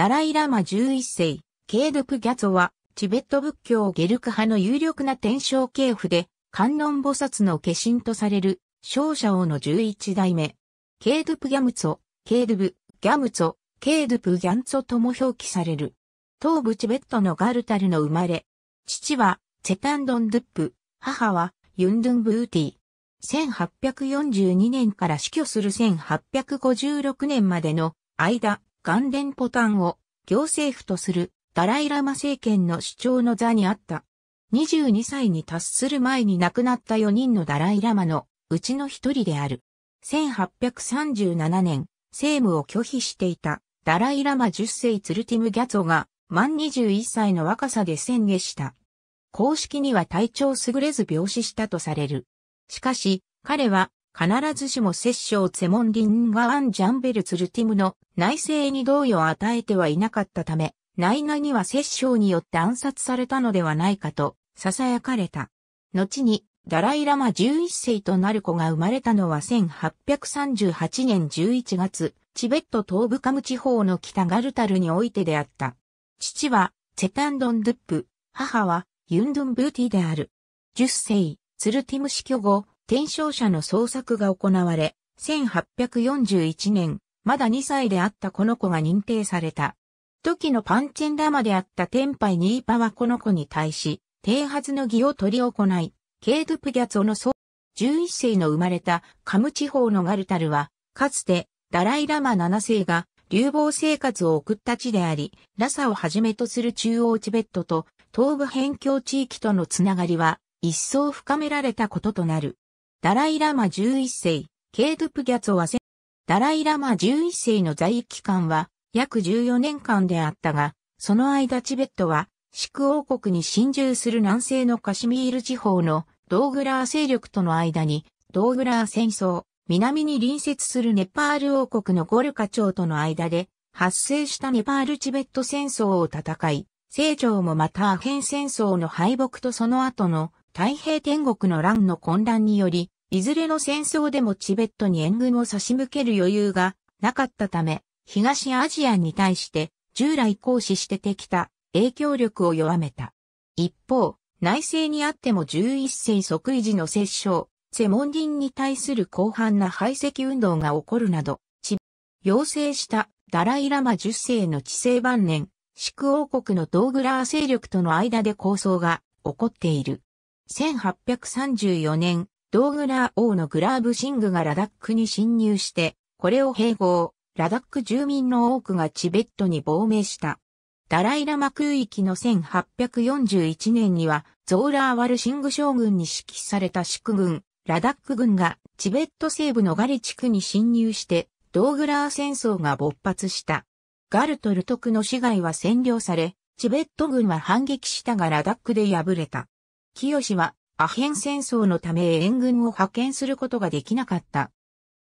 ダライラマ11世、ケードプ・ギャツォは、チベット仏教ゲルク派の有力な天正系譜で、観音菩薩の化身とされる、勝者王の11代目。ケードゥプギャムツォ、ケードゥブ、ギャムツォ、ケードゥプギャンツォとも表記される。東部チベットのガルタルの生まれ。父は、セタンドンドゥップ、母は、ユンドゥンブーティ。1842年から死去する1856年までの間、元連ポタンを行政府とするダライラマ政権の主張の座にあった。22歳に達する前に亡くなった4人のダライラマのうちの一人である。1837年、政務を拒否していたダライラマ10世ツルティム・ギャツォが満21歳の若さで宣言した。公式には体調優れず病死したとされる。しかし、彼は必ずしも摂政セモンリンガワンジャンベルツルティムの内政に同意を与えてはいなかったため、内々には摂政によって暗殺されたのではないかと囁かれた。後に、ダライラマ11世となる子が生まれたのは1838年11月、チベット東部カム地方の北ガルタルにおいてであった。父は、セタンドンドゥップ、母は、ユンドゥンブーティである。10世、ツルティム死去後、天正者の創作が行われ、1841年、まだ2歳であったこの子が認定された。時のパンチェンラマであった天杯ニーパはこの子に対し、低発の儀を取り行い、ケードゥプギャツオの僧、11世の生まれたカム地方のガルタルは、かつてダライラマ7世が流亡生活を送った地であり、ラサをはじめとする中央チベットと東部辺境地域とのつながりは一層深められたこととなる。ダライラマ11世、ケードプギャツはダライラマ11世の在位期間は約14年間であったが、その間チベットは、シク王国に侵入する南西のカシミール地方のドーグラー勢力との間に、ドーグラー戦争、南に隣接するネパール王国のゴルカ朝との間で、発生したネパールチベット戦争を戦い、成朝もまたアヘン戦争の敗北とその後の太平天国の乱の混乱により、いずれの戦争でもチベットに援軍を差し向ける余裕がなかったため、東アジアに対して従来行使してきた影響力を弱めた。一方、内政にあっても11世即位時の摂政、セモンディンに対する広範な排斥運動が起こるなど、要請したダライラマ10世の治世晩年、宿王国のドーグラー勢力との間で抗争が起こっている。1834年、ドーグラー王のグラーブシングがラダックに侵入して、これを併合、ラダック住民の多くがチベットに亡命した。ダライラマ空域の1841年には、ゾーラーワルシング将軍に指揮された宿軍、ラダック軍がチベット西部のガリ地区に侵入して、ドーグラー戦争が勃発した。ガルトルトクの市街は占領され、チベット軍は反撃したがラダックで敗れた。清はアヘン戦争のため援軍を派遣することができなかった。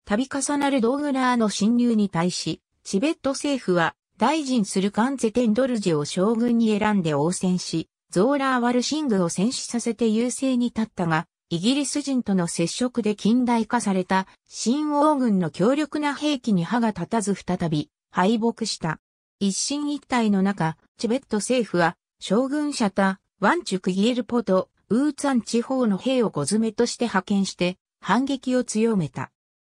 度重なるドーグラーの侵入に対し、チベット政府は大臣するカンゼテンドルジを将軍に選んで応戦し、ゾーラー・ワルシングを戦死させて優勢に立ったが、イギリス人との接触で近代化された新王軍の強力な兵器に歯が立たず再び敗北した。一進一退の中、チベット政府は将軍者たワンチュクギエルポとウーツァン地方の兵を小詰めとして派遣して反撃を強めた。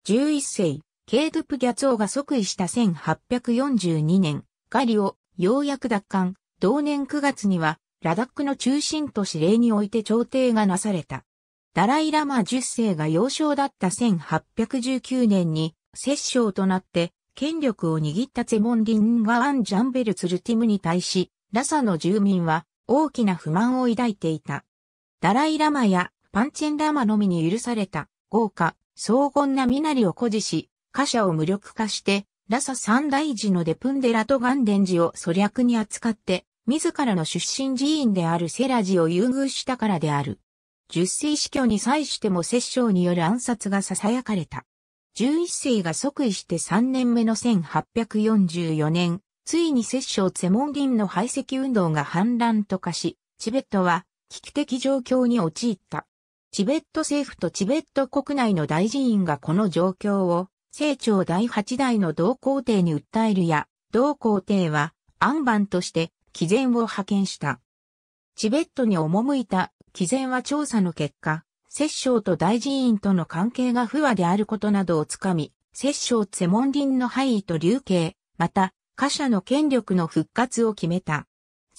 11世、ケードゥプギャツオが即位した1842年、ガリをようやく奪還、同年9月にはラダックの中心都市令において朝廷がなされた。ダライラマ10世が幼少だった1819年に、摂政となって、権力を握ったツェモン・リンガワン・ジャンベル・ツルティムに対し、ラサの住民は大きな不満を抱いていた。ダライラマやパンチンラマのみに許された豪華、荘厳な身なりを誇示し、貨車を無力化して、ラサ三大寺のデプンデラとガンデン寺を粗略に扱って、自らの出身寺院であるセラ寺を優遇したからである。十世死去に際しても摂政による暗殺が囁かれた。十一世が即位して三年目の1844年、ついに摂政ツェモンリンの排斥運動が反乱と化し、チベットは危機的状況に陥った。チベット政府とチベット国内の大臣院がこの状況を、清朝第8代の同皇帝に訴えるや、同皇帝は、安番として、毅然を派遣した。チベットに赴いた、毅然は調査の結果、摂政と大臣院との関係が不和であることなどをつかみ、摂政専門林の範囲と流刑、また、貨者の権力の復活を決めた。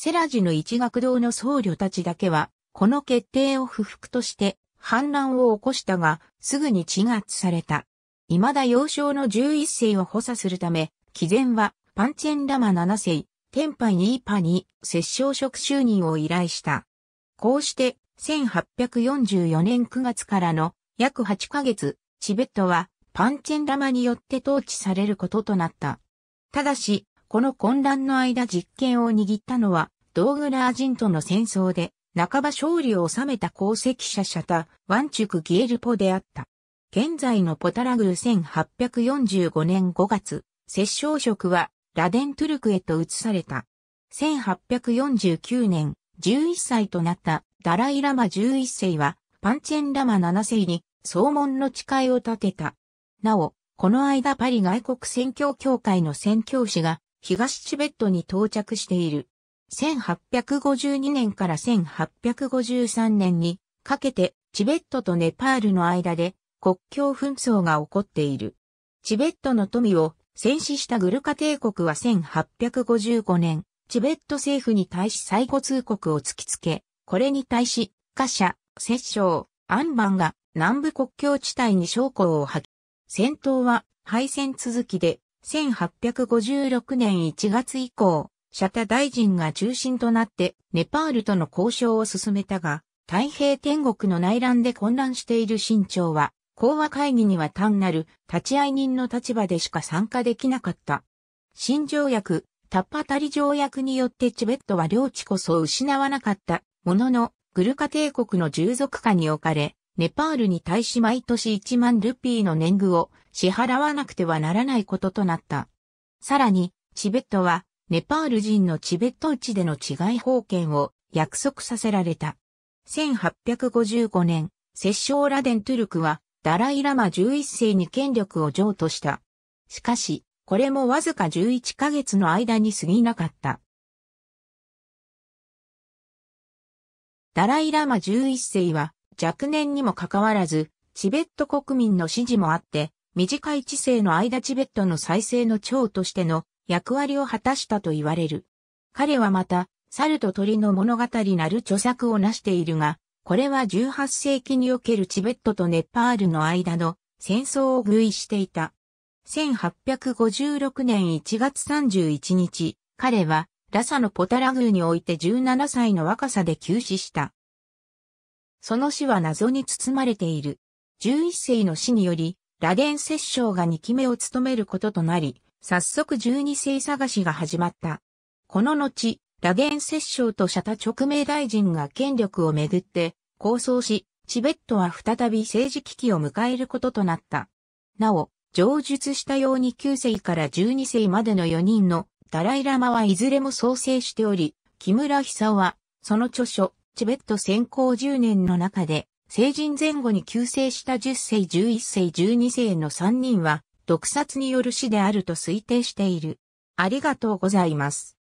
セラジの一学堂の僧侶たちだけは、この決定を不服として反乱を起こしたが、すぐに鎮圧された。未だ幼少の11世を補佐するため、紀前はパンチェンラマ7世、天パイニーパに摂政職就任を依頼した。こうして、1844年9月からの約8ヶ月、チベットはパンチェンラマによって統治されることとなった。ただし、この混乱の間実権を握ったのは、ドーグラー人との戦争で、半ば勝利を収めた功績者シャタ、ワンチュク・ギエルポであった。現在のポタラグル1845年5月、摂政職はラデントゥルクへと移された。1849年、11歳となったダライラマ11世は、パンチェンラマ7世に総門の誓いを立てた。なお、この間パリ外国宣教協会の宣教師が東チベットに到着している。1852年から1853年にかけてチベットとネパールの間で国境紛争が起こっている。チベットの富を戦死したグルカ帝国は1855年、チベット政府に対し最後通告を突きつけ、これに対し、貨車、摂政、アンバンが南部国境地帯に将校を吐き、戦闘は敗戦続きで1856年1月以降、シャタ大臣が中心となってネパールとの交渉を進めたが、太平天国の内乱で混乱している新朝は、講和会議には単なる立会人の立場でしか参加できなかった。新条約、タッパタリ条約によってチベットは領地こそ失わなかったものの、グルカ帝国の従属下に置かれ、ネパールに対し毎年1万ルピーの年貢を支払わなくてはならないこととなった。さらに、チベットは、ネパール人のチベット地での治外法権を約束させられた。1855年、摂政ラデントゥルクは、ダライラマ11世に権力を譲渡した。しかし、これもわずか11ヶ月の間に過ぎなかった。ダライラマ11世は、若年にもかかわらず、チベット国民の支持もあって、短い知性の間チベットの再生の長としての役割を果たしたと言われる。彼はまた、猿と鳥の物語なる著作を成しているが、これは18世紀におけるチベットとネパールの間の戦争を偶意していた。1856年1月31日、彼はラサのポタラ宮において17歳の若さで急死した。その死は謎に包まれている。11世の死により、螺鈿摂政が2期目を務めることとなり、早速12世探しが始まった。この後、螺鈿摂政とシャタ直命大臣が権力をめぐって構想し、チベットは再び政治危機を迎えることとなった。なお、上述したように9世から12世までの4人のダライラマはいずれも創生しており、木村久夫は、その著書、チベット先行10年の中で、成人前後に急世した10世、11世、12世の3人は、毒殺による死であると推定している。ありがとうございます。